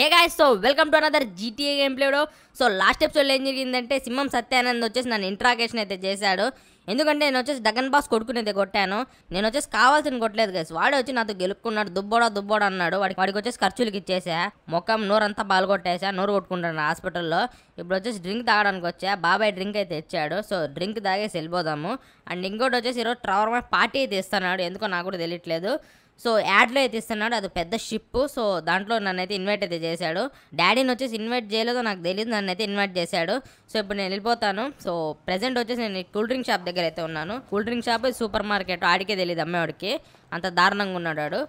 hey guys so welcome to another GTA game ప్లేడో so last ఎపిసోడ్లో ఏం జరిగిందంటే సింహం సత్యానంద్ వచ్చేసి నన్ను ఇంట్రాగేషన్ అయితే చేశాడు ఎందుకంటే నేను వచ్చేసి డగన్ బాస్ కొట్టుకునేది కొట్టాను నేను వచ్చేసి కావాల్సిన కొట్టలేదు గైస్ వాడు వచ్చి నాతో గెలుపుకున్నాడు దుబ్బోడా దుబ్బోడా అన్నాడు వాడికి వాడికి వచ్చేసి ఖర్చులకు ఇచ్చేసా మొఖం నోరంతా బాల్ కొట్టేసా నోరు కొట్టుకుంటాను హాస్పిటల్లో ఇప్పుడు వచ్చేసి డ్రింక్ తాగడానికి వచ్చా బాబాయ్ డ్రింక్ అయితే ఇచ్చాడు సో డ్రింక్ తాగేసి వెళ్ళిపోదాము అండ్ ఇంకోటి వచ్చేసి ఈరోజు ట్రావర్ పార్టీ అయితే ఇస్తున్నాడు ఎందుకో నాకు కూడా తెలియట్లేదు సో యాడ్లో అయితే ఇస్తున్నాడు అది పెద్ద షిప్ సో దాంట్లో నన్ను అయితే ఇన్వైట్ అయితే చేశాడు డాడీని వచ్చేసి ఇన్వైట్ చేయలేదో నాకు తెలియదు నన్ను అయితే ఇన్వైట్ చేశాడు సో ఇప్పుడు నేను వెళ్ళిపోతాను సో ప్రెసెంట్ వచ్చేసి నేను కూల్ డ్రింక్ షాప్ దగ్గర అయితే ఉన్నాను cool drink shop supermarket ఆడికే తెలియదు అమ్మేవాడికి అంత దారుణంగా ఉన్నాడు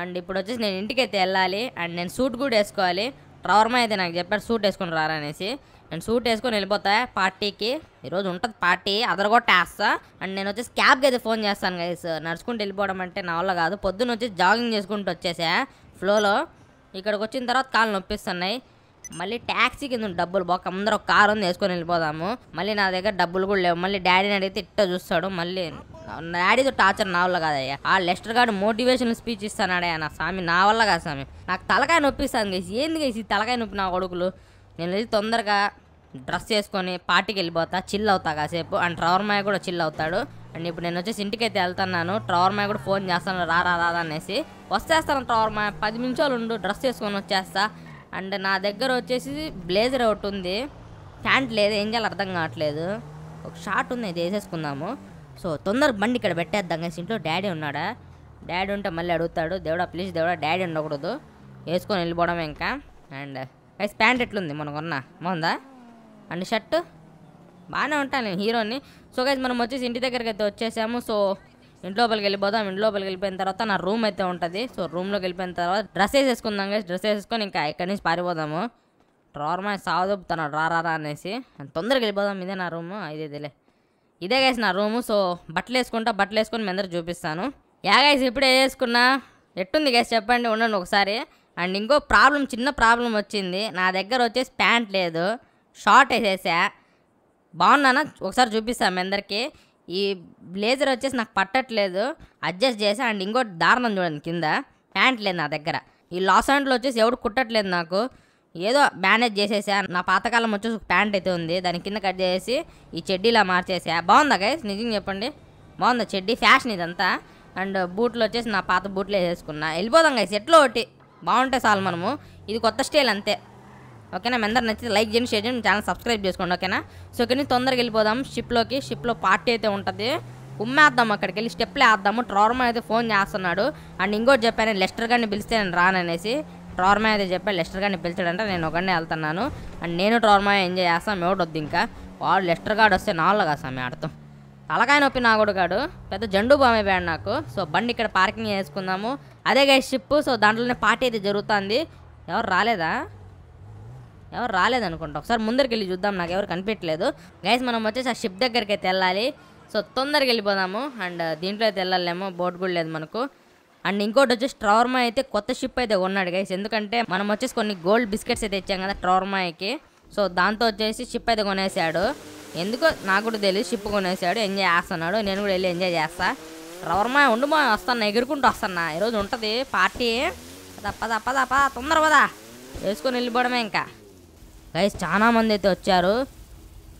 అండ్ ఇప్పుడు వచ్చేసి నేను ఇంటికి అయితే వెళ్ళాలి అండ్ నేను సూట్ కూడా వేసుకోవాలి ట్రవర్మా అయితే నాకు చెప్పాడు సూట్ వేసుకుని రారనేసి అండ్ సూట్ వేసుకొని వెళ్ళిపోతా పార్టీకి ఈరోజు ఉంటుంది పార్టీ కూడా టాస్తా అండ్ నేను వచ్చేసి క్యాబ్కి అయితే ఫోన్ చేస్తాను గైస్ నడుచుకుంటూ వెళ్ళిపోవడం అంటే నా వల్ల కాదు పొద్దున్న వచ్చి జాగింగ్ చేసుకుంటూ వచ్చేసా ఫ్లోలో ఇక్కడికి వచ్చిన తర్వాత కాళ్ళు నొప్పిస్తున్నాయి మళ్ళీ ట్యాక్సీ కింద డబ్బులు బొక్క అందరూ ఒక కారు ఉంది వేసుకొని వెళ్ళిపోదాము మళ్ళీ నా దగ్గర డబ్బులు కూడా లేవు మళ్ళీ డాడీని అడిగితే ఇట్ట చూస్తాడు మళ్ళీ డాడీతో టార్చర్ నా వల్ల కాదయ్యా ఆ లెస్టర్ గార్డు మోటివేషన్ స్పీచ్ ఇస్తానాడయ్యా నా స్వామి నా వల్ల కాదు స్వామి నాకు తలకాయ నొప్పిస్తాను గేసి ఏంది గేసి తలకాయ నొప్పి నా కొడుకులు నేను వెళ్ళి తొందరగా డ్రెస్ చేసుకొని పార్టీకి వెళ్ళిపోతా చిల్ అవుతా కాసేపు అండ్ మాయ కూడా చిల్ అవుతాడు అండ్ ఇప్పుడు నేను వచ్చేసి ఇంటికి అయితే వెళ్తున్నాను మాయ కూడా ఫోన్ చేస్తాను రారా రాదా అనేసి వస్తేస్తాను మాయ పది నిమిషాలు ఉండు డ్రెస్ చేసుకొని వచ్చేస్తా అండ్ నా దగ్గర వచ్చేసి బ్లేజర్ ఒకటి ఉంది ప్యాంట్ లేదు ఏం చేయాలి అర్థం కావట్లేదు ఒక షార్ట్ ఉంది ఇది వేసేసుకుందాము సో తొందర బండి ఇక్కడ పెట్టేద్దాం కానీ ఇంట్లో డాడీ ఉన్నాడా డాడీ ఉంటే మళ్ళీ అడుగుతాడు దేవుడా ప్లీజ్ దేవుడా డాడీ ఉండకూడదు వేసుకొని వెళ్ళిపోవడం ఇంకా అండ్ ప్యాంట్ ఎట్లుంది మనకున్న బాగుందా అండ్ షర్ట్ బాగానే ఉంటాను నేను హీరోని సో గైజ్ మనం వచ్చేసి ఇంటి దగ్గరికి అయితే వచ్చేసాము సో ఇంట్లోపలికి వెళ్ళిపోదాం ఇంట్లోపలికి వెళ్ళిపోయిన తర్వాత నా రూమ్ అయితే ఉంటుంది సో రూమ్లోకి వెళ్ళిపోయిన తర్వాత డ్రెస్ వేసేసుకుందాం గైస్ డ్రెస్ వేసేసుకొని ఇంకా ఇక్కడి నుంచి పారిపోదాము ట్రార్మా సాగుదొప్పుతాను రారా అనేసి తొందరగా వెళ్ళిపోదాం ఇదే నా ఇదే ఇదేదిలే ఇదే గైస్ నా రూము సో బట్టలు వేసుకుంటా బట్టలు వేసుకొని మీ అందరు చూపిస్తాను యా గైస్ ఇప్పుడే వేసుకున్నా ఎట్టుంది గైస్ చెప్పండి ఉండండి ఒకసారి అండ్ ఇంకో ప్రాబ్లం చిన్న ప్రాబ్లం వచ్చింది నా దగ్గర వచ్చేసి ప్యాంట్ లేదు షార్ట్ వేసేసా బాగున్నానా ఒకసారి చూపిస్తాను మీ అందరికీ ఈ బ్లేజర్ వచ్చేసి నాకు పట్టట్లేదు అడ్జస్ట్ చేసి అండ్ ఇంకోటి దారుణం చూడండి కింద ప్యాంట్ లేదు నా దగ్గర ఈ లాస్ అండ్లో వచ్చేసి ఎవడు కుట్టట్లేదు నాకు ఏదో మేనేజ్ చేసేసా నా పాతకాలం వచ్చేసి ప్యాంట్ అయితే ఉంది దాని కింద కట్ చేసి ఈ చెడ్డీలా మార్చేసా బాగుందా గైస్ నిజంగా చెప్పండి బాగుందా చెడ్డీ ఫ్యాషన్ ఇదంతా అండ్ బూట్లు వచ్చేసి నా పాత బూట్లు వేసేసుకున్నా వెళ్ళిపోదాం గైస్ ఎట్లో ఒకటి బాగుంటే చాలు మనము ఇది కొత్త స్టైల్ అంతే ఓకేనా మీ అందరు నచ్చితే లైక్ చేయండి షేర్ చేయండి ఛానల్ సబ్స్క్రైబ్ చేసుకోండి ఓకేనా సో ఇక్కడ తొందరగా వెళ్ళిపోదాం షిప్లోకి షిప్లో పార్టీ అయితే ఉంటుంది ఉమ్మేద్దాం అక్కడికి వెళ్ళి స్టెప్లే వేద్దాము ట్రార్మా అయితే ఫోన్ చేస్తున్నాడు అండ్ ఇంకోటి చెప్పాను లెస్టర్ గారిని పిలిస్తే నేను రాననేసి ట్రార్మా అయితే చెప్పాను లెస్టర్ గారిని పిలిచాడంటే నేను ఒకనే వెళ్తున్నాను అండ్ నేను ట్రార్మా ఎంజాయ్ చేస్తాం వద్దు ఇంకా వాడు లెస్టర్ గార్డ్ వస్తే నాలుగు కాస్తాం అర్థం తలకాయ నొప్పి నాగోడు గాడు పెద్ద జండు బామ్ అయిపోయాడు నాకు సో బండి ఇక్కడ పార్కింగ్ చేసుకుందాము అదే గై షిప్ సో దాంట్లోనే పార్టీ అయితే జరుగుతుంది ఎవరు రాలేదా ఎవరు రాలేదనుకుంటా ఒకసారి ముందరికి వెళ్ళి చూద్దాం నాకు ఎవరు కనిపించలేదు గైస్ మనం వచ్చేసి ఆ షిప్ దగ్గరికి అయితే వెళ్ళాలి సో తొందరగా వెళ్ళిపోదాము అండ్ uh, దీంట్లో అయితే వెళ్ళాలేమో బోట్ కూడా లేదు మనకు అండ్ ఇంకోటి వచ్చేసి ట్రవర్మా అయితే కొత్త షిప్ అయితే ఉన్నాడు గైస్ ఎందుకంటే మనం వచ్చేసి కొన్ని గోల్డ్ బిస్కెట్స్ అయితే ఇచ్చాం కదా ట్రవర్మాయికి సో దాంతో వచ్చేసి షిప్ అయితే కొనేసాడు ఎందుకో నాకు కూడా తెలియదు షిప్ కొనేసాడు ఎంజాయ్ చేస్తున్నాడు నేను కూడా వెళ్ళి ఎంజాయ్ చేస్తా ట్రవర్మా ఉండు మా వస్తాను ఎగురుకుంటూ వస్తాను ఈరోజు ఉంటుంది పార్టీ తప్పదప్పదప్ప తొందర పదా వేసుకొని వెళ్ళిపోవడమే ఇంకా గైస్ చాలామంది అయితే వచ్చారు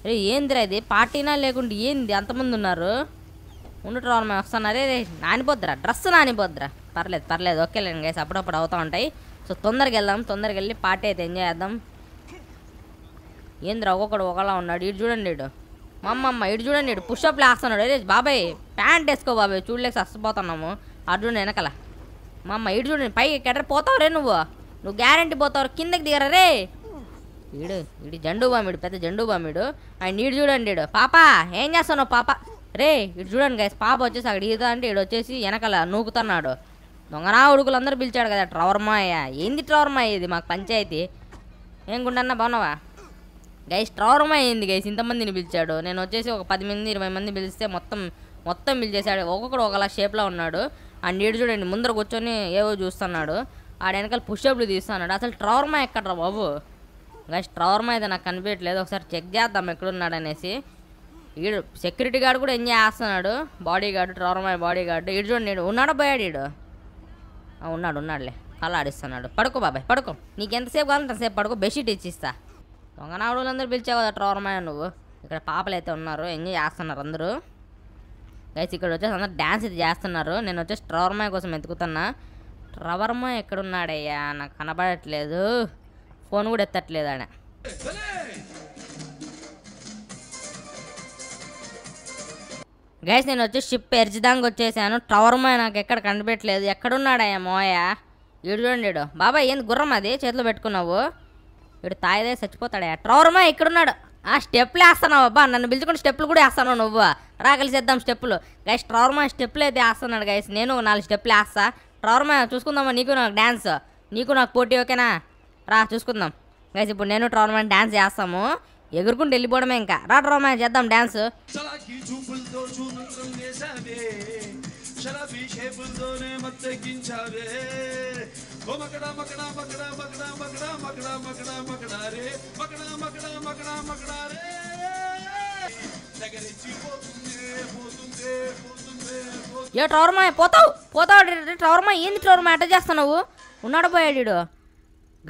రే ఏందిరా ఇది పార్టీనా లేకుండా ఏంది అంతమంది ఉన్నారు ఉండటం మేము వస్తాను అరే రే నానిపోద్దురా డ్రెస్ నానిపోద్దురా పర్లేదు పర్లేదు ఓకేలేండి గైస్ అప్పుడప్పుడు అవుతూ ఉంటాయి సో తొందరగా వెళ్దాం తొందరగా వెళ్ళి పార్టీ అయితే ఎంజాయ్ చేద్దాం ఏంద్రా ఒక్కొక్కడు ఒకలా ఉన్నాడు ఇటు చూడండి ఇడు మమ్మమ్మ ఇటు చూడండి ఇడు పుషప్లు వేస్తున్నాడు అరే బాబాయ్ ప్యాంట్ వేసుకో బాబాయ్ చూడలేక చచ్చిపోతున్నాము అర్జున్ వెనకల అమ్మ ఇటు చూడండి పైకి ఎక్కడ పోతావు రే నువ్వు నువ్వు గ్యారంటీ పోతావు కిందకి దిగరా రే వీడు వీడు జండు బామిడు పెద్ద జండు బామిడు ఆయన నీడు చూడండి వీడు పాప ఏం చేస్తాను పాప రే ఇటు చూడండి గైస్ పాప వచ్చేసి అక్కడ ఈత అంటే ఇడు వచ్చేసి వెనకల నూకుతున్నాడు దొంగనా ఉడుకులందరూ పిలిచాడు కదా ట్రవర్మాయ ఏంది ట్రవర్మా ఇది మాకు పంచాయతీ ఏం గుండన్నా బాగున్నావా గైస్ ట్రవర్మా ఏంది గైస్ ఇంతమందిని పిలిచాడు నేను వచ్చేసి ఒక పది మంది ఇరవై మంది పిలిస్తే మొత్తం మొత్తం పిలిచేశాడు ఒక్కొక్కడు ఒకలా షేప్లో ఉన్నాడు ఆ నీడు చూడండి ముందర కూర్చొని ఏవో చూస్తున్నాడు ఆడ వెనకాల పుషప్లు తీస్తున్నాడు అసలు ట్రవర్మా ఎక్కడ్రా బాబు గైస్ టవర్ మీద నాకు కనిపించట్లేదు ఒకసారి చెక్ చేద్దాం ఎక్కడున్నాడు అనేసి ఈడు సెక్యూరిటీ గార్డ్ కూడా ఎంజాయ్ చేస్తున్నాడు బాడీ గార్డు టవర్ మీద బాడీ గార్డు ఈడు చూడండి ఈడు ఉన్నాడా పోయాడు ఈడు ఉన్నాడు ఉన్నాడులే కళ ఆడిస్తున్నాడు పడుకో బాబాయ్ పడుకో నీకు ఎంతసేపు కావాలంటే అంతసేపు పడుకో బెడ్షీట్ ఇచ్చిస్తా దొంగనాడులందరూ పిలిచావు కదా టవర్ నువ్వు ఇక్కడ పాపలు అయితే ఉన్నారు ఎంజాయ్ చేస్తున్నారు అందరూ గైస్ ఇక్కడ వచ్చేసి అందరు డ్యాన్స్ ఇది చేస్తున్నారు నేను వచ్చేసి టవర్ కోసం ఎత్తుకుతున్నా టవర్ ఎక్కడున్నాడయ్యా నాకు కనబడట్లేదు ఫోన్ కూడా ఎత్తట్లేదు ఆయన గైస్ నేను వచ్చి షిప్ ఎర్జిదాంగ్ వచ్చేసాను టవర్ మా నాకు ఎక్కడ కనిపెట్టలేదు ఎక్కడున్నాడయ్యా మోయ ఇడు చూడండి బాబాయ్ ఏంది గుర్రం అది చేతిలో పెట్టుకున్నావు ఇడు తాయిదే చచ్చిపోతాడా టవర్ మా ఇక్కడున్నాడు ఆ స్టెప్లు వేస్తున్నావు అబ్బా నన్ను పిలుచుకుని స్టెప్లు కూడా వేస్తాను నువ్వు రా కలిసేద్దాం స్టెప్పులు గైస్ మా స్టెప్లు అయితే వేస్తున్నాడు గైస్ నేను నాలుగు స్టెప్లు వేస్తా మా చూసుకుందామా నీకు నాకు డ్యాన్స్ నీకు నాకు పోటీ ఓకేనా రా చూసుకుందాం గైస్ ఇప్పుడు నేను ట్రోన్మెంట్ డ్యాన్స్ చేస్తాము ఎగురుకుంటూ వెళ్ళిపోవడమే ఇంకా రా ట్రోమా చేద్దాం డ్యాన్స్ ఏ ట్రవర్మా పోతావు పోతావు ట్రవర్మా ఏంది ట్రవర్మా చేస్తావు చేస్తున్నావు ఉన్నాడు పోయాడు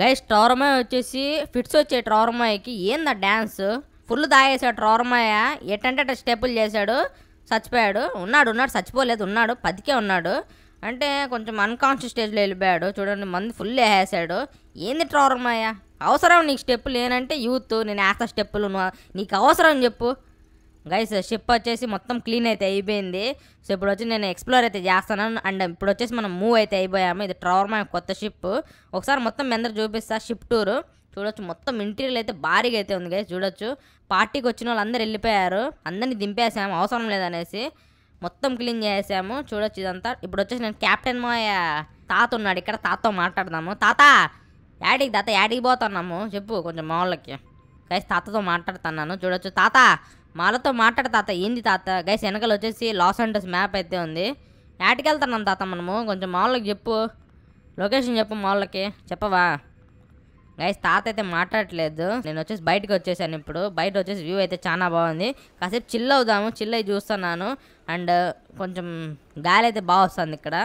గైస్ ట్రారమాయ్ వచ్చేసి ఫిట్స్ వచ్చే ట్రారమాయ్కి ఏందా డ్యాన్స్ ఫుల్ దాయేసాడు ట్రారమాయ ఎటంటే స్టెప్పులు చేశాడు చచ్చిపోయాడు ఉన్నాడు ఉన్నాడు చచ్చిపోలేదు ఉన్నాడు పదికే ఉన్నాడు అంటే కొంచెం అన్కాన్షియస్ స్టేజ్లో వెళ్ళిపోయాడు చూడండి మంది ఫుల్ వేసాడు ఏంది ట్రారమాయ అవసరం నీకు స్టెప్పులు ఏంటంటే యూత్ నేను వేస్తా స్టెప్పులు నీకు అవసరం చెప్పు గైస్ షిప్ వచ్చేసి మొత్తం క్లీన్ అయితే అయిపోయింది సో ఇప్పుడు వచ్చి నేను ఎక్స్ప్లోర్ అయితే చేస్తాను అండ్ um, ఇప్పుడు వచ్చేసి మనం మూవ్ అయితే అయిపోయాము ఇది మా కొత్త షిప్ ఒకసారి మొత్తం మీ అందరు చూపిస్తా షిప్ టూర్ చూడొచ్చు మొత్తం ఇంటీరియల్ అయితే భారీగా అయితే ఉంది గైస్ చూడొచ్చు పార్టీకి వచ్చిన వాళ్ళందరూ వెళ్ళిపోయారు అందరినీ దింపేసాము అవసరం లేదనేసి మొత్తం క్లీన్ చేసాము చూడొచ్చు ఇదంతా ఇప్పుడు వచ్చేసి నేను క్యాప్టెన్ మాయ తాత ఉన్నాడు ఇక్కడ తాతతో మాట్లాడదాము తాత యాడికి తాత యాడికి పోతున్నాము చెప్పు కొంచెం మా వాళ్ళకి గైస్ తాతతో మాట్లాడుతున్నాను చూడొచ్చు తాత మాలతో మాట్లాడు తాత ఏంది తాత గైస్ వెనకలు వచ్చేసి లాస్ అండర్స్ మ్యాప్ అయితే ఉంది యాటికి వెళ్తున్నాం తాత మనము కొంచెం మాల్లోకి చెప్పు లొకేషన్ చెప్పు మాల్లోకి చెప్పవా గైస్ తాత అయితే మాట్లాడట్లేదు నేను వచ్చేసి బయటకు వచ్చేసాను ఇప్పుడు బయట వచ్చేసి వ్యూ అయితే చాలా బాగుంది కాసేపు చిల్ అవుదాము చిల్ అయి చూస్తున్నాను అండ్ uh, కొంచెం గాలి అయితే బాగా వస్తుంది ఇక్కడ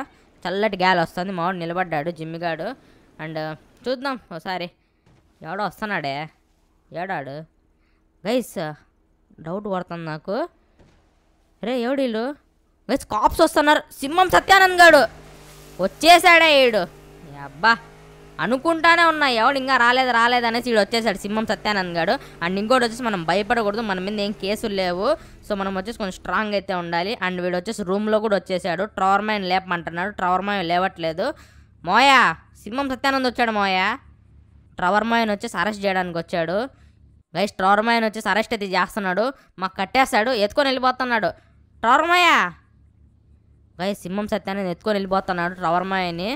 చల్లటి గాలి వస్తుంది వాడు నిలబడ్డాడు జిమ్మిగాడు అండ్ uh, చూద్దాం ఒకసారి ఎవడో వస్తున్నాడే ఏడాడు గైస్ డౌట్ పడుతుంది నాకు రే వీళ్ళు గైస్ కాప్స్ వస్తున్నారు సింహం సత్యానంద్ గాడు వచ్చేసాడే వీడు అబ్బా అనుకుంటానే ఉన్నాయి ఎవడు ఇంకా రాలేదు రాలేదు అనేసి వీడు వచ్చేసాడు సింహం సత్యానంద్ గాడు అండ్ ఇంకోటి వచ్చేసి మనం భయపడకూడదు మన మీద ఏం కేసులు లేవు సో మనం వచ్చేసి కొంచెం స్ట్రాంగ్ అయితే ఉండాలి అండ్ వీడు వచ్చేసి రూమ్లో కూడా వచ్చేసాడు ట్రవర్మైన్ లేపమంటున్నాడు ట్రవర్మైన్ లేవట్లేదు మోయా సింహం సత్యానంద్ వచ్చాడు మోయా ట్రవర్మైన్ వచ్చేసి అరెస్ట్ చేయడానికి వచ్చాడు గైస్ ట్రార్మాయన్ వచ్చేసి అరెస్ట్ అయితే చేస్తున్నాడు మాకు కట్టేస్తాడు ఎత్తుకొని వెళ్ళిపోతున్నాడు ట్రార్మాయ గై సింహం సత్యాన్ని ఎత్తుకొని వెళ్ళిపోతున్నాడు ట్రావర్మాయని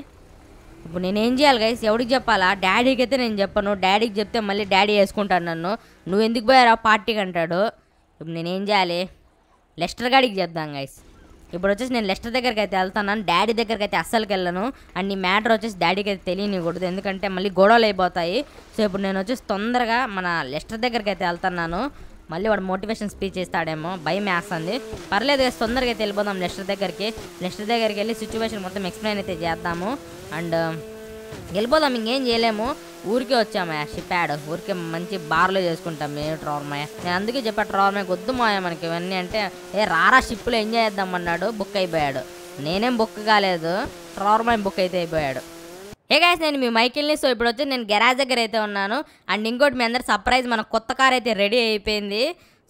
ఇప్పుడు నేనేం చేయాలి గైస్ ఎవడికి చెప్పాలా డాడీకి అయితే నేను చెప్పను డాడీకి చెప్తే మళ్ళీ డాడీ వేసుకుంటాను నన్ను నువ్వు ఎందుకు పోయారా పార్టీకి అంటాడు ఇప్పుడు నేనేం చేయాలి లెస్టర్ గాడికి చెప్దాం గైస్ ఇప్పుడు వచ్చేసి నేను లెస్టర్ దగ్గరికి అయితే వెళ్తాను డాడీ దగ్గరికి అయితే అస్సలకి వెళ్ళను అండ్ ఈ మ్యాటర్ వచ్చేసి డాడీకి అయితే తెలియనివ్వకూడదు ఎందుకంటే మళ్ళీ గొడవలు అయిపోతాయి సో ఇప్పుడు నేను వచ్చేసి తొందరగా మన లెస్టర్ దగ్గరికి అయితే వెళ్తున్నాను మళ్ళీ వాడు మోటివేషన్ స్పీచ్ ఇస్తాడేమో భయం వేస్తుంది పర్లేదు తొందరగా అయితే వెళ్ళిపోదాం లెస్టర్ దగ్గరికి లెస్టర్ దగ్గరికి వెళ్ళి సిచ్యువేషన్ మొత్తం ఎక్స్ప్లెయిన్ అయితే చేద్దాము అండ్ వెళ్ళిపోదాం ఇంకేం చేయలేము ఊరికే వచ్చామా షిప్యాడ్ ఊరికే మంచి బార్లో చేసుకుంటాం మేము ట్రోర్మయ్య నేను అందుకే చెప్పా ట్రోర్మయ్య గొద్దు మాయ మనకి ఇవన్నీ అంటే ఏ రారా షిప్లో ఎంజాయ్ చేద్దాం అన్నాడు బుక్ అయిపోయాడు నేనేం బుక్ కాలేదు ట్రోర్మయ్య బుక్ అయితే అయిపోయాడు ఏ గాయస్ నేను మీ మైకిల్ని సో ఇప్పుడు వచ్చి నేను గెరాజ్ దగ్గర అయితే ఉన్నాను అండ్ ఇంకోటి మీ అందరు సర్ప్రైజ్ మన కొత్త కార్ అయితే రెడీ అయిపోయింది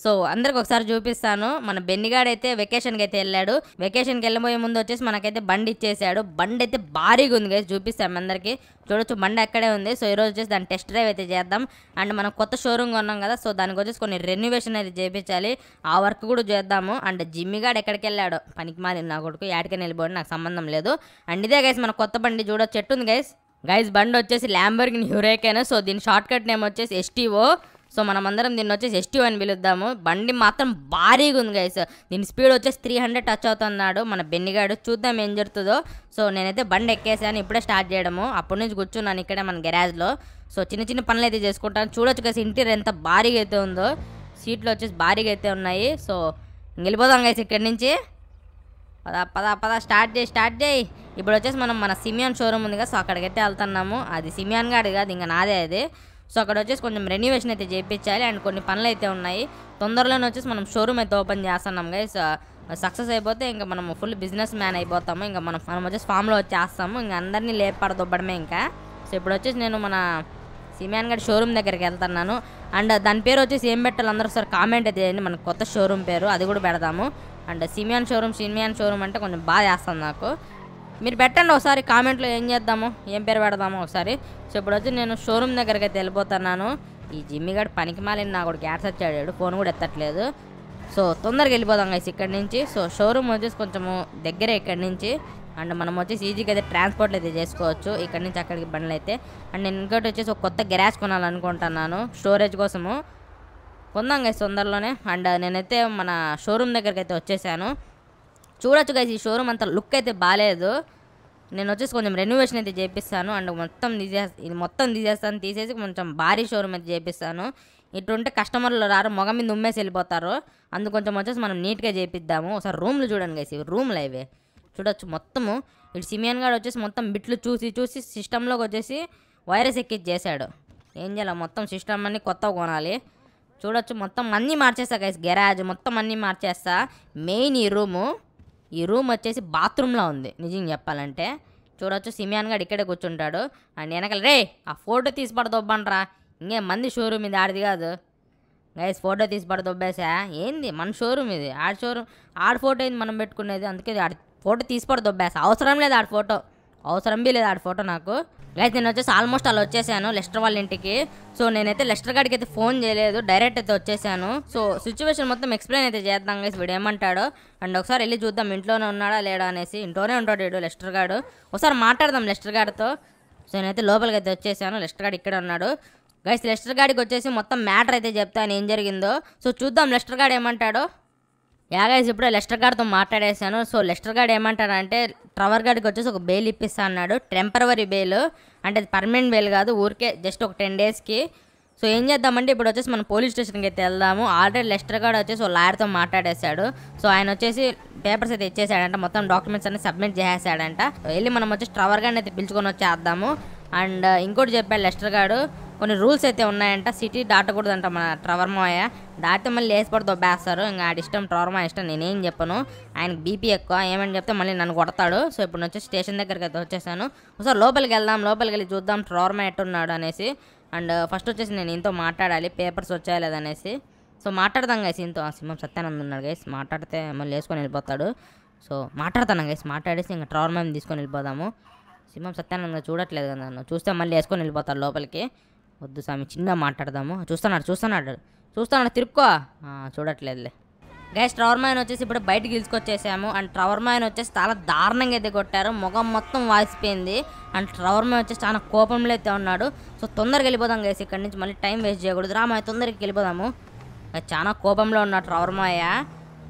సో అందరికి ఒకసారి చూపిస్తాను మన బెన్నిగాడు అయితే వెకేషన్కి అయితే వెళ్ళాడు వెకేషన్కి వెళ్ళబోయే ముందు వచ్చేసి మనకైతే బండి ఇచ్చేసాడు బండి అయితే భారీగా ఉంది కదా చూపిస్తాం అందరికీ చూడొచ్చు బండి అక్కడే ఉంది సో ఈరోజు వచ్చేసి దాన్ని టెస్ట్ డ్రైవ్ అయితే చేద్దాం అండ్ మనం కొత్త షోరూమ్ కొన్నాం కదా సో దానికి వచ్చేసి కొన్ని రెన్యువేషన్ అయితే చేయించాలి ఆ వర్క్ కూడా చేద్దాము అండ్ జిమ్మిగాడు ఎక్కడికి వెళ్ళాడు పనికి మాది నా కొడుకు యాడికని వెళ్ళిపోయాడు నాకు సంబంధం లేదు అండ్ ఇదే గైస్ మన కొత్త బండి చూడొచ్చు చెట్టు ఉంది గైస్ గైస్ బండి వచ్చేసి ల్యాంబర్గిన్ హ్యూరేకేనా సో దీని షార్ట్ కట్ నేమ్ వచ్చేసి ఎస్టీఓ సో మనం అందరం దీన్ని వచ్చేసి ఎస్టీ అని పిలుద్దాము బండి మాత్రం భారీగా ఉంది గైస్ దీని స్పీడ్ వచ్చేసి త్రీ హండ్రెడ్ టచ్ అవుతున్నాడు మన బెన్నిగాడు చూద్దాం ఏం జరుగుతుందో సో నేనైతే బండి ఎక్కేసాను ఇప్పుడే స్టార్ట్ చేయడము అప్పటి నుంచి కూర్చున్నాను ఇక్కడే మన గ్యారేజ్లో సో చిన్న చిన్న పనులు అయితే చేసుకుంటాను చూడొచ్చు కదా ఇంటీరియర్ ఎంత భారీగా అయితే ఉందో సీట్లు వచ్చేసి భారీగా అయితే ఉన్నాయి సో వెళ్ళిపోదాం గైస్ ఇక్కడి నుంచి పద పద పద స్టార్ట్ చేయి స్టార్ట్ చేయి ఇప్పుడు వచ్చేసి మనం మన సిమియాన్ షోరూమ్ ఉంది కదా సో అక్కడికైతే వెళ్తున్నాము అది సిమియాన్ గాడు కాదు ఇంకా నాదే అది సో అక్కడ వచ్చేసి కొంచెం రెన్యువేషన్ అయితే చేయించాలి అండ్ కొన్ని పనులు అయితే ఉన్నాయి తొందరలోనే వచ్చేసి మనం షోరూమ్ అయితే ఓపెన్ చేస్తున్నాం గైస్ సక్సెస్ అయిపోతే ఇంకా మనం ఫుల్ బిజినెస్ మ్యాన్ అయిపోతాము ఇంకా మనం మనం వచ్చేసి ఫామ్లో వచ్చేస్తాము ఇంకా అందరినీ లేపడదొబ్బడమే ఇంకా సో ఇప్పుడు వచ్చేసి నేను మన సిమియాన్ గడ్ షోరూమ్ దగ్గరికి వెళ్తున్నాను అండ్ దాని పేరు వచ్చేసి ఏం పెట్టాలి అందరూ సార్ కామెంట్ అయితే చేయండి మన కొత్త షోరూమ్ పేరు అది కూడా పెడతాము and Simeon showroom Simeon showroom అంటే కొంచెం బాగా చేస్తాను నాకు మీరు పెట్టండి ఒకసారి కామెంట్లో ఏం చేద్దాము ఏం పేరు పెడదాము ఒకసారి సో ఇప్పుడు వచ్చి నేను షోరూమ్ దగ్గరికి అయితే వెళ్ళిపోతున్నాను ఈ జిమ్మి గడు పనికి నా కూడా గ్యాస్ వచ్చాడు ఫోన్ కూడా ఎత్తట్లేదు సో తొందరగా వెళ్ళిపోదాం గైస్ ఇక్కడి నుంచి సో షోరూమ్ వచ్చేసి కొంచెము దగ్గరే ఇక్కడి నుంచి అండ్ మనం వచ్చేసి ఈజీగా అయితే ట్రాన్స్పోర్ట్లు అయితే చేసుకోవచ్చు ఇక్కడి నుంచి అక్కడికి బండ్లు అయితే అండ్ నేను ఇంకోటి వచ్చేసి ఒక కొత్త గ్యాస్ కొనాలనుకుంటున్నాను స్టోరేజ్ కోసము కొందాం గైస్ తొందరలోనే అండ్ నేనైతే మన షోరూమ్ దగ్గరికి అయితే వచ్చేసాను చూడొచ్చు గైస్ ఈ షోరూమ్ అంత లుక్ అయితే బాగాలేదు నేను వచ్చేసి కొంచెం రెన్యువేషన్ అయితే చేపిస్తాను అండ్ మొత్తం తీసేస్తా ఇది మొత్తం తీసేస్తాను తీసేసి కొంచెం భారీ షోరూమ్ అయితే చేపిస్తాను ఇటుంటే కస్టమర్లు రారు మొగం మీద ఉమ్మేసి వెళ్ళిపోతారు అందు కొంచెం వచ్చేసి మనం నీట్గా చేపిద్దాము ఒకసారి రూమ్లు చూడండి గైస్ ఇవి రూమ్లు అవి చూడొచ్చు మొత్తము ఇటు సిమియన్ గారు వచ్చేసి మొత్తం బిట్లు చూసి చూసి సిస్టంలోకి వచ్చేసి వైరస్ ఎక్కించి చేశాడు ఏం చేయాలి మొత్తం సిస్టమ్ అన్నీ కొత్త కొనాలి చూడొచ్చు మొత్తం అన్నీ మార్చేస్తా గైస్ గెరాజ్ మొత్తం అన్నీ మార్చేస్తా మెయిన్ ఈ రూము ఈ రూమ్ వచ్చేసి బాత్రూంలో ఉంది నిజం చెప్పాలంటే చూడొచ్చు సిమియాన్ గారు ఇక్కడే కూర్చుంటాడు అండ్ వెనకాల రే ఆ ఫోటో తీసి పడదొబ్బనరా ఇంకేం మంది షోరూమ్ ఇది ఆడిది కాదు గైస్ ఫోటో తీసి పడదొబ్బేసా ఏంది మన షోరూమ్ ఇది ఆడ షోరూమ్ ఆడ ఫోటో ఏంది మనం పెట్టుకునేది అందుకే ఆడ ఫోటో తీసి పడదొబ్బేసా అవసరం లేదు ఆడ ఫోటో అవసరం లేదు ఆడ ఫోటో నాకు అయితే నేను వచ్చేసి ఆల్మోస్ట్ అలా వచ్చేసాను లెస్టర్ వాళ్ళ ఇంటికి సో నేనైతే లెస్టర్ గారికి అయితే ఫోన్ చేయలేదు డైరెక్ట్ అయితే వచ్చేసాను సో సిచ్యువేషన్ మొత్తం ఎక్స్ప్లెయిన్ అయితే చేద్దాం గైస్ వీడు ఏమంటాడు అండ్ ఒకసారి వెళ్ళి చూద్దాం ఇంట్లోనే ఉన్నాడా లేడా అనేసి ఇంట్లోనే ఉంటాడు వీడు లెస్టర్ గారు ఒకసారి మాట్లాడదాం లెస్టర్ గారితో సో నేనైతే లోపలికి అయితే వచ్చేసాను లెస్టర్ గారు ఇక్కడ ఉన్నాడు గైస్ లెస్టర్ గారికి వచ్చేసి మొత్తం మ్యాటర్ అయితే చెప్తాను ఏం జరిగిందో సో చూద్దాం లెస్టర్ గారు ఏమంటాడో యాగైజ్ ఇప్పుడు లెస్టర్ గారితో మాట్లాడేశాను సో లెస్టర్ గార్డ్ ఏమంటారంటే ట్రవర్ గార్డ్కి వచ్చేసి ఒక బెయిల్ ఇప్పిస్తా అన్నాడు టెంపరవరీ బెయిల్ అంటే అది పర్మనెంట్ బెయిల్ కాదు ఊరికే జస్ట్ ఒక టెన్ డేస్కి సో ఏం చేద్దామంటే ఇప్పుడు వచ్చేసి మనం పోలీస్ స్టేషన్కి అయితే వెళ్దాము ఆల్రెడీ లెస్టర్ గార్డ్ వచ్చేసి ఓ లాయర్తో మాట్లాడేశాడు సో ఆయన వచ్చేసి పేపర్స్ అయితే ఇచ్చేసాడంట మొత్తం డాక్యుమెంట్స్ అన్ని సబ్మిట్ చేసేసాడంట వెళ్ళి మనం వచ్చేసి ట్రవర్ గార్డ్ని అయితే పిలుచుకొని వచ్చేద్దాము అండ్ ఇంకోటి చెప్పాడు లెస్టర్ గార్డు కొన్ని రూల్స్ అయితే ఉన్నాయంట సిటీ దాటకూడదంట మన ట్రవర్మాయ దాటితే మళ్ళీ లేచిపడి దొబ్బేస్తారు ఇంకా ఆడి ఇష్టం ట్రవర్మా ఇష్టం నేనేం చెప్పను ఆయనకి బీపీ ఎక్కువ ఏమని చెప్తే మళ్ళీ నన్ను కొడతాడు సో ఇప్పుడు వచ్చి స్టేషన్ దగ్గరికి అయితే వచ్చేసాను ఒకసారి లోపలికి వెళ్దాం లోపలికి వెళ్ళి చూద్దాం ట్రవర్మోయ ఎట్టున్నాడు అనేసి అండ్ ఫస్ట్ వచ్చేసి నేను ఇంతో మాట్లాడాలి పేపర్స్ వచ్చాయి లేదనేసి సో మాట్లాడదాం గైస్ ఇంతో సింహం సత్యానంద ఉన్నాడు గైస్ మాట్లాడితే మళ్ళీ వేసుకొని వెళ్ళిపోతాడు సో మాట్లాడతాను గైస్ మాట్లాడేసి ఇంకా ట్రవర్మా తీసుకొని వెళ్ళిపోదాము సింహం సత్యానంద చూడట్లేదు కదా నన్ను చూస్తే మళ్ళీ వేసుకొని వెళ్ళిపోతాడు లోపలికి వద్దు స్వామి చిన్న మాట్లాడదాము చూస్తున్నాడు చూస్తున్నాడు చూస్తున్నాడు తిరుక్కో చూడట్లేదులే గైస్ ట్రవర్ మ్యాన్ వచ్చేసి ఇప్పుడు బయట గెలుచుకొచ్చేసాము అండ్ ట్రవర్ మ్యాన్ వచ్చేసి చాలా దారుణంగా అయితే కొట్టారు ముఖం మొత్తం వాసిపోయింది అండ్ ట్రవర్ మ్యాన్ వచ్చేసి చాలా కోపంలో అయితే ఉన్నాడు సో తొందరగా వెళ్ళిపోదాం గైస్ ఇక్కడి నుంచి మళ్ళీ టైం వేస్ట్ చేయకూడదు రామాయ తొందరగా వెళ్ళిపోదాము చాలా కోపంలో ఉన్నాడు ట్రవర్ మాయ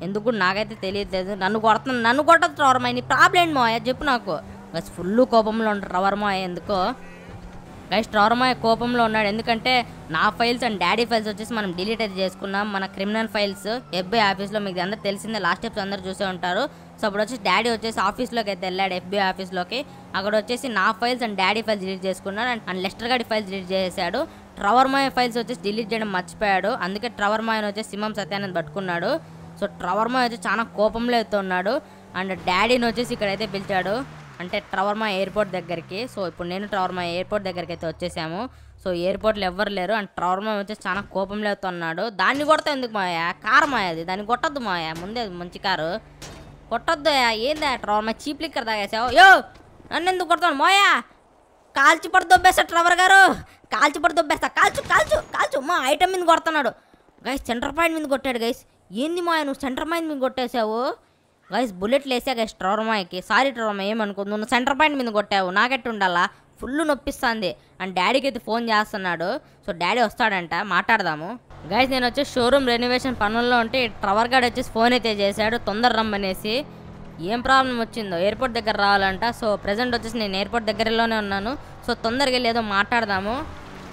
ఎందుకు నాకైతే తెలియట్లేదు నన్ను కొడుతున్నాను నన్ను కొట్టదు ట్రవర్ మాయ నీ ప్రాబ్లం ఏంటి మాయ చెప్పు నాకు గస్ ఫుల్ కోపంలో ఉంటారు ట్రవర్ మాయ ఎందుకో గైస్ ట్రావరమాయ కోపంలో ఉన్నాడు ఎందుకంటే నా ఫైల్స్ అండ్ డాడీ ఫైల్స్ వచ్చేసి మనం డిలీట్ అయితే చేసుకున్నాం మన క్రిమినల్ ఫైల్స్ ఎఫ్బీ ఆఫీస్లో మీకు అందరూ తెలిసిందే లాస్ట్ స్టెప్స్ అందరూ చూసే ఉంటారు సో అప్పుడు వచ్చేసి డాడీ వచ్చేసి ఆఫీస్లోకి అయితే వెళ్ళాడు ఎఫ్బీ ఆఫీస్లోకి అక్కడ వచ్చేసి నా files and daddy files delete చేసుకున్నాడు అండ్ అండ్ లెస్టర్ గాడి ఫైల్స్ డిలీట్ చేశాడు ట్రవర్ మాయ ఫైల్స్ వచ్చేసి డిలీట్ చేయడం మర్చిపోయాడు అందుకే ట్రవర్ మాయను వచ్చేసి సింహం సత్యానంద్ పట్టుకున్నాడు సో ట్రవర్ మాయ వచ్చి చాలా కోపంలో అయితే ఉన్నాడు అండ్ డాడీని వచ్చేసి ఇక్కడైతే పిలిచాడు అంటే ట్రవర్మా ఎయిర్పోర్ట్ దగ్గరికి సో ఇప్పుడు నేను ట్రవర్మా ఎయిర్పోర్ట్ దగ్గరికి అయితే వచ్చేసాము సో ఎయిర్పోర్ట్లో ఎవ్వరు లేరు అండ్ ట్రవర్మా వచ్చి చాలా కోపం లేతున్నాడు దాన్ని కొడతా ఎందుకు మాయా కారు మాయాది అది దాన్ని కొట్టద్దు మాయా ముందే మంచి కారు కొట్టద్దు ఏందా ట్రవర్మా చీప్ లిక్కర్ తాగేసావు యో నన్ను ఎందుకు కొడతాను మోయా కాల్చిపడి దొబ్బేస్తా ట్రవర్ గారు కాల్చి పడి దొబ్బేస్తా కాల్చు కాల్చు కాల్చు మా ఐటమ్ మీద కొడుతున్నాడు గైస్ సెంటర్ పాయింట్ మీద కొట్టాడు గైస్ ఏంది మాయా నువ్వు సెంటర్ పాయింట్ మీద కొట్టేసావు గైస్ బుల్లెట్ వేసా గైస్ ట్రోర్మాకి సారీ ట్రోర్మా ఏమనుకో నువ్వు సెంటర్ పాయింట్ మీద కొట్టావు నాకెట్టు ఉండాలా ఫుల్ నొప్పిస్తుంది అండ్ డాడీకి అయితే ఫోన్ చేస్తున్నాడు సో డాడీ వస్తాడంట మాట్లాడదాము గైస్ నేను వచ్చి షోరూమ్ రెనోవేషన్ పనుల్లో ఉంటే ట్రవర్ గార్డ్ వచ్చేసి ఫోన్ అయితే చేశాడు తొందర రమ్మనేసి ఏం ప్రాబ్లం వచ్చిందో ఎయిర్పోర్ట్ దగ్గర రావాలంట సో ప్రజెంట్ వచ్చేసి నేను ఎయిర్పోర్ట్ దగ్గరలోనే ఉన్నాను సో తొందరగా లేదో ఏదో మాట్లాడదాము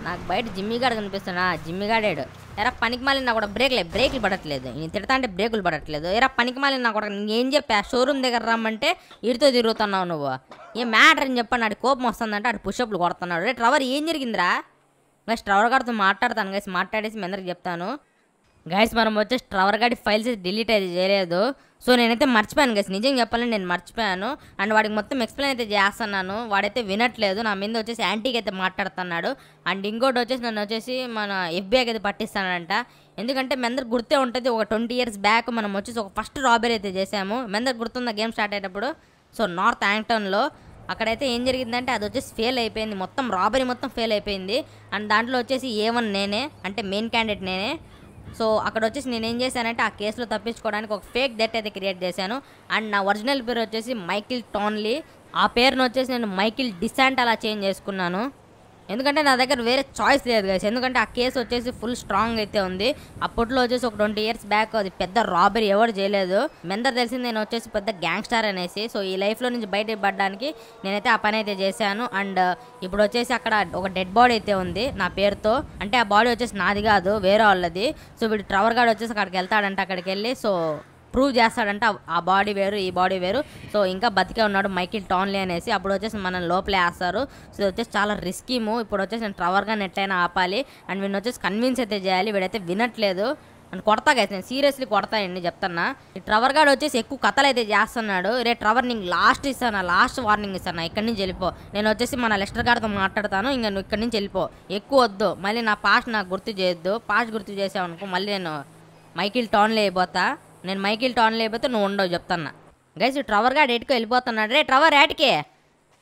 నాకు బయట జిమ్మిగాడు కనిపిస్తున్నా జిమ్మిగాడాడు ఎరా పనికి మాలినా కూడా బ్రేక్లే బ్రేక్లు పడట్లేదు నేను తిడతా అంటే బ్రేకులు పడట్లేదు ఎరా పనికి మాలినా కూడా నేను చెప్పా షోరూమ్ దగ్గర రమ్మంటే ఇడితో తిరుగుతున్నావు నువ్వు ఏ మ్యాటర్ అని చెప్పాను ఆడి కోపం వస్తుందంటే అటు పుషప్లు కొడుతున్నాడు రే ట్రవర్ ఏం జరిగిందిరా గైస్ ట్రవర్ గారితో మాట్లాడతాను గైస్ మాట్లాడేసి మీ అందరికి చెప్తాను గైస్ మనం వచ్చేసి ట్రవర్ గడి ఫైల్స్ డిలీట్ అయితే చేయలేదు సో నేనైతే మర్చిపోయాను గైస్ నిజం చెప్పాలని నేను మర్చిపోయాను అండ్ వాడికి మొత్తం ఎక్స్ప్లెయిన్ అయితే చేస్తున్నాను వాడైతే వినట్లేదు నా మీద వచ్చేసి యాంటీకి అయితే మాట్లాడుతున్నాడు అండ్ ఇంకోటి వచ్చేసి నన్ను వచ్చేసి మన ఎఫ్బీఐకి అయితే పట్టిస్తానంట ఎందుకంటే మెందర్ గుర్తే ఉంటుంది ఒక ట్వంటీ ఇయర్స్ బ్యాక్ మనం వచ్చేసి ఒక ఫస్ట్ రాబరీ అయితే చేసాము మెందర్ గుర్తుందా గేమ్ స్టార్ట్ అయ్యేటప్పుడు సో నార్త్ యాంగ్టన్లో అక్కడైతే ఏం జరిగిందంటే అది వచ్చేసి ఫెయిల్ అయిపోయింది మొత్తం రాబరీ మొత్తం ఫెయిల్ అయిపోయింది అండ్ దాంట్లో వచ్చేసి ఏ వన్ నేనే అంటే మెయిన్ క్యాండిడేట్ నేనే సో అక్కడ వచ్చేసి నేను ఏం చేశానంటే ఆ కేసులో తప్పించుకోవడానికి ఒక ఫేక్ డెట్ అయితే క్రియేట్ చేశాను అండ్ నా ఒరిజినల్ పేరు వచ్చేసి మైకిల్ టోన్లీ ఆ పేరును వచ్చేసి నేను మైకిల్ డిసాంట్ అలా చేంజ్ చేసుకున్నాను ఎందుకంటే నా దగ్గర వేరే చాయిస్ లేదు కదా ఎందుకంటే ఆ కేసు వచ్చేసి ఫుల్ స్ట్రాంగ్ అయితే ఉంది అప్పట్లో వచ్చేసి ఒక ట్వంటీ ఇయర్స్ బ్యాక్ అది పెద్ద రాబరీ ఎవరు చేయలేదు మెందర్ తెలిసింది నేను వచ్చేసి పెద్ద గ్యాంగ్స్టార్ అనేసి సో ఈ లైఫ్లో నుంచి బయట పడడానికి నేనైతే ఆ పని అయితే చేశాను అండ్ ఇప్పుడు వచ్చేసి అక్కడ ఒక డెడ్ బాడీ అయితే ఉంది నా పేరుతో అంటే ఆ బాడీ వచ్చేసి నాది కాదు వేరే వాళ్ళది సో వీడు ట్రవర్ గార్డ్ వచ్చేసి అక్కడికి వెళ్తాడంటే అక్కడికి వెళ్ళి సో ప్రూవ్ చేస్తాడంటే ఆ బాడీ వేరు ఈ బాడీ వేరు సో ఇంకా బతికే ఉన్నాడు మైకిల్ టాన్లీ అనేసి అప్పుడు వచ్చేసి మనం లోపలే వేస్తారు సో ఇది వచ్చేసి చాలా రిస్క్ మూవ్ ఇప్పుడు వచ్చేసి నేను ట్రవర్గా నెట్ అయినా ఆపాలి అండ్ వీడిని వచ్చేసి కన్విన్స్ అయితే చేయాలి వీడైతే వినట్లేదు అండ్ కొడతా కదా నేను సీరియస్లీ కొడతాయండి చెప్తున్నా ఈ ట్రవర్ గార్డ్ వచ్చేసి ఎక్కువ కథలు అయితే చేస్తున్నాడు రే ట్రవర్ నీకు లాస్ట్ ఇస్తాను లాస్ట్ వార్నింగ్ ఇస్తాను ఇక్కడి నుంచి వెళ్ళిపో నేను వచ్చేసి మన లెస్టర్ గారితో మాట్లాడతాను ఇంకా నువ్వు ఇక్కడి నుంచి వెళ్ళిపో ఎక్కువ వద్దు మళ్ళీ నా పాస్ట్ నాకు గుర్తు చేయొద్దు పాస్ట్ గుర్తు చేసావనుకో మళ్ళీ నేను మైకిల్ టౌన్లో అయిపోతా నేను మైకిల్ టాన్ లేకపోతే నువ్వు ఉండవు చెప్తాన్నా గైస్ ట్రవర్ గాడు ఎటుకో వెళ్ళిపోతున్నాడు రే ట్రవర్ ఏటికే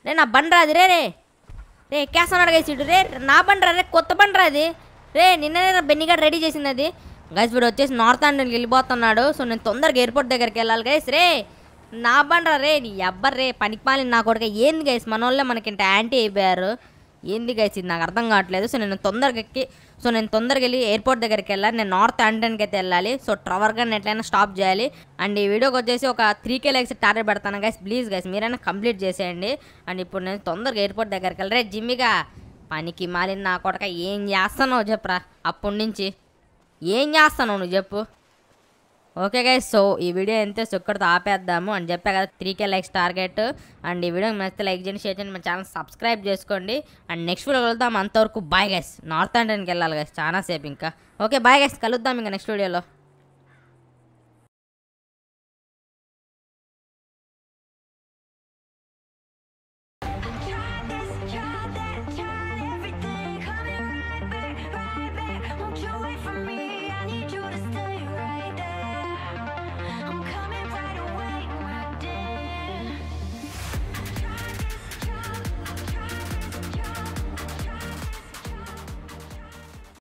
రే నా బండి రే రే రే ఎక్కేస్తున్నాడు గైస్ ఇటు రే నా బండి రా రే కొత్త బండి రాది రే నిన్ననే బెన్నిగాడు రెడీ చేసింది అది గైస్ వీడు వచ్చేసి నార్త్ ఆండ్కి వెళ్ళిపోతున్నాడు సో నేను తొందరగా ఎయిర్పోర్ట్ దగ్గరికి వెళ్ళాలి గైస్ రే నా బండ్రా రే నీ ఎవ్వరు రే పనికి మాలిన నా కొడుక ఏంది గైస్ మనోళ్ళే మనకింత యాంటీ అయిపోయారు ఏంది గైస్ ఇది నాకు అర్థం కావట్లేదు సో నేను తొందరగా ఎక్కి సో నేను తొందరగా వెళ్ళి ఎయిర్పోర్ట్ దగ్గరికి వెళ్ళాలి నేను నార్త్ అండన్కి అయితే వెళ్ళాలి సో ట్రవర్గా గన్ ఎట్లయినా స్టాప్ చేయాలి అండ్ ఈ వీడియోకి వచ్చేసి ఒక త్రీ కే లెక్స్ టార్గెట్ పెడతాను గైస్ ప్లీజ్ గైస్ మీరైనా కంప్లీట్ చేసేయండి అండ్ ఇప్పుడు నేను తొందరగా ఎయిర్పోర్ట్ దగ్గరికి వెళ్ళరే జిమ్మిగా పనికి మాలిన నా కొడక ఏం చేస్తానో చెప్పరా అప్పటి నుంచి ఏం చేస్తానో నువ్వు చెప్పు ఓకే గైస్ సో ఈ వీడియో సో సుక్కడితో ఆపేద్దాము అని చెప్పా కదా three K likes target and ఈ వీడియో నచ్చితే లైక్ చేయండి షేర్ చేయండి మా ఛానల్ సబ్స్క్రైబ్ చేసుకోండి అండ్ నెక్స్ట్ వీడియో వెళ్దాం అంతవరకు బాయ్ గైస్ నార్త్ అండన్కి వెళ్ళాలి గైస్ చాలాసేపు ఇంకా ఓకే బాయ్ గైస్ కలుద్దాం ఇంకా నెక్స్ట్ వీడియోలో